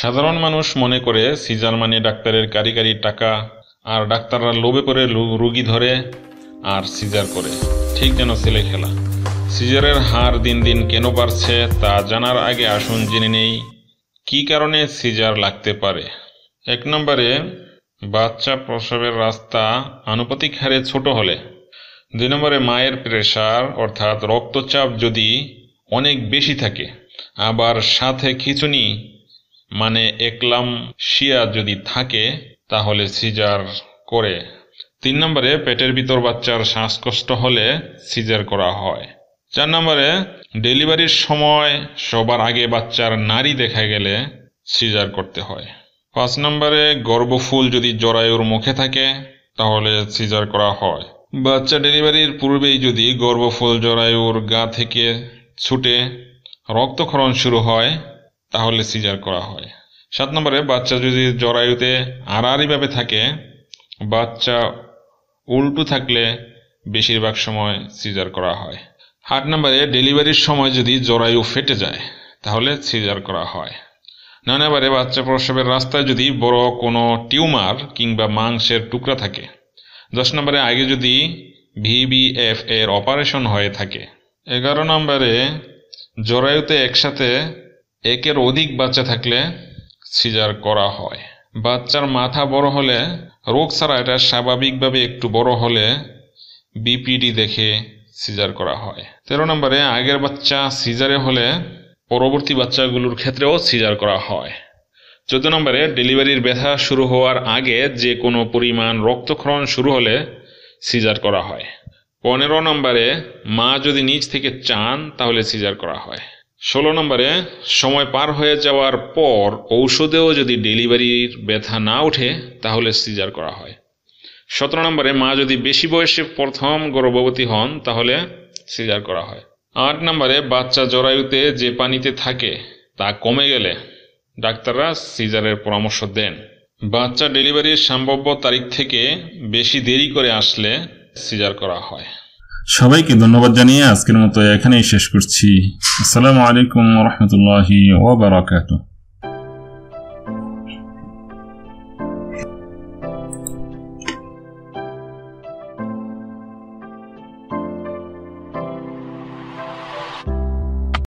সাধারণ মানুষ মনে করে সিজার মানে ডাক্তারের কারিগারি টাকা আর ডাক্তাররা লোভে করে রুগী ধরে আর সিজার করে ঠিক যেন ছেলে খেলা সিজারের হার দিন দিন কেন বাড়ছে তা জানার আগে আসুন জেনে নেই কি কারণে সিজার লাগতে পারে এক নম্বরে বাচ্চা প্রসবের রাস্তা আনুপাতিক হারে ছোট হলে দুই নম্বরে মায়ের প্রেশার অর্থাৎ রক্তচাপ যদি অনেক বেশি থাকে আবার সাথে খিচুনি মানে একলাম শিয়া যদি থাকে তাহলে সিজার করে তিন নম্বরে পেটের ভিতর বাচ্চার শ্বাসকষ্ট হলে সিজার করা হয় চার নম্বরে ডেলিভারির সময় সবার আগে বাচ্চার নারী দেখা গেলে সিজার করতে হয় পাঁচ নম্বরে গর্ভফুল যদি জরায়ুর মুখে থাকে তাহলে সিজার করা হয় বাচ্চা ডেলিভারির পূর্বেই যদি গর্ভফুল জরায়ুর গা থেকে ছুটে রক্তক্ষরণ শুরু হয় তাহলে সিজার করা হয় সাত নম্বরে বাচ্চা যদি জরায়ুতে আড়াআড়িভাবে থাকে বাচ্চা উল্টু থাকলে বেশিরভাগ সময় সিজার করা হয় আট নম্বরে ডেলিভারির সময় যদি জরায়ু ফেটে যায় তাহলে সিজার করা হয় নয় নম্বরে বাচ্চা প্রসবের রাস্তায় যদি বড় কোনো টিউমার কিংবা মাংসের টুকরা থাকে দশ নম্বরে আগে যদি ভিবিএফ এর অপারেশন হয়ে থাকে এগারো নম্বরে জরায়ুতে একসাথে একের অধিক বাচ্চা থাকলে সিজার করা হয় বাচ্চার মাথা বড় হলে রোগ ছাড়া এটা স্বাভাবিকভাবে একটু বড় হলে বিপিডি দেখে সিজার করা হয় তেরো নম্বরে আগের বাচ্চা সিজারে হলে পরবর্তী বাচ্চাগুলোর ক্ষেত্রেও সিজার করা হয় চোদ্দ নম্বরে ডেলিভারির ব্যথা শুরু হওয়ার আগে যে কোনো পরিমাণ রক্তক্ষরণ শুরু হলে সিজার করা হয় পনেরো নম্বরে মা যদি নিজ থেকে চান তাহলে সিজার করা হয় ষোলো নম্বরে সময় পার হয়ে যাওয়ার পর ঔষধেও যদি ডেলিভারির ব্যথা না ওঠে তাহলে সিজার করা হয় সতেরো নম্বরে মা যদি বেশি বয়সে প্রথম গর্ভবতী হন তাহলে সিজার করা হয় আট নম্বরে বাচ্চা জরায়ুতে যে পানিতে থাকে তা কমে গেলে ডাক্তাররা সিজারের পরামর্শ দেন বাচ্চা ডেলিভারির সম্ভাব্য তারিখ থেকে বেশি দেরি করে আসলে সিজার করা হয় সবাইকে ধন্যবাদ জানিয়ে আজকের মতো এখানেই শেষ করছি আসসালামু আলাইকুম রহমতুল্লাহি ওবরাকাতু